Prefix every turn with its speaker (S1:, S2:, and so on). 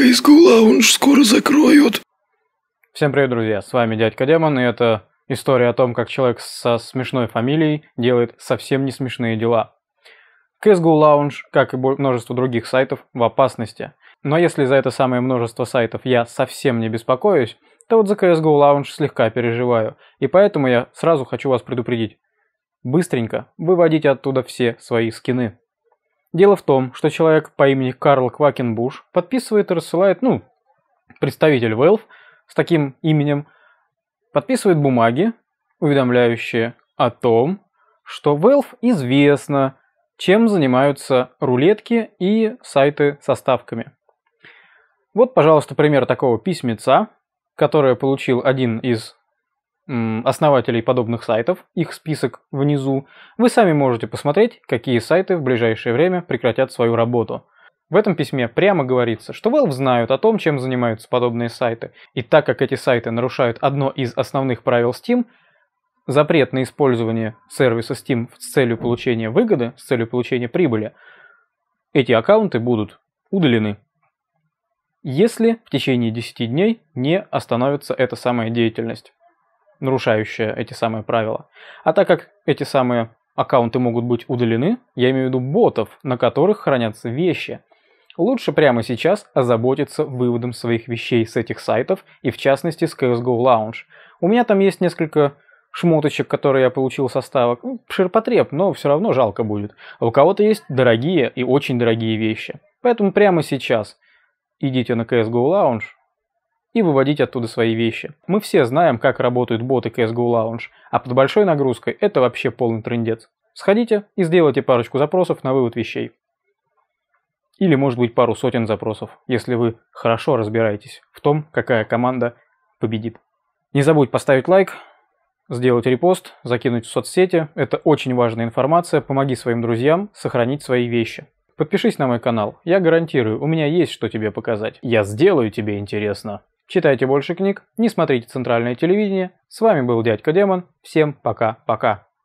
S1: Кайску лаунж скоро закроют. Всем привет, друзья, с вами Дядька Демон, и это история о том, как человек со смешной фамилией делает совсем не смешные дела. CSGO Lounge, как и множество других сайтов, в опасности. Но если за это самое множество сайтов я совсем не беспокоюсь, то вот за CSGO Lounge слегка переживаю, и поэтому я сразу хочу вас предупредить. Быстренько выводите оттуда все свои скины. Дело в том, что человек по имени Карл Квакенбуш подписывает и рассылает, ну, представитель Valve с таким именем, подписывает бумаги, уведомляющие о том, что Valve известно, чем занимаются рулетки и сайты со ставками. Вот, пожалуйста, пример такого письмеца, которое получил один из основателей подобных сайтов, их список внизу, вы сами можете посмотреть, какие сайты в ближайшее время прекратят свою работу. В этом письме прямо говорится, что Valve знают о том, чем занимаются подобные сайты, и так как эти сайты нарушают одно из основных правил Steam, запрет на использование сервиса Steam с целью получения выгоды, с целью получения прибыли, эти аккаунты будут удалены. Если в течение 10 дней не остановится эта самая деятельность нарушающая эти самые правила. А так как эти самые аккаунты могут быть удалены, я имею в виду ботов, на которых хранятся вещи. Лучше прямо сейчас озаботиться выводом своих вещей с этих сайтов и в частности с CSGO Lounge. У меня там есть несколько шмоточек, которые я получил со ставок. Ну, ширпотреб, но все равно жалко будет. А у кого-то есть дорогие и очень дорогие вещи. Поэтому прямо сейчас идите на CSGO Lounge, и выводить оттуда свои вещи. Мы все знаем, как работают боты CSGO Lounge, а под большой нагрузкой это вообще полный трендец. Сходите и сделайте парочку запросов на вывод вещей. Или может быть пару сотен запросов, если вы хорошо разбираетесь в том, какая команда победит. Не забудь поставить лайк, сделать репост, закинуть в соцсети. Это очень важная информация. Помоги своим друзьям сохранить свои вещи. Подпишись на мой канал. Я гарантирую, у меня есть что тебе показать. Я сделаю тебе интересно. Читайте больше книг, не смотрите центральное телевидение. С вами был Дядька Демон. Всем пока-пока.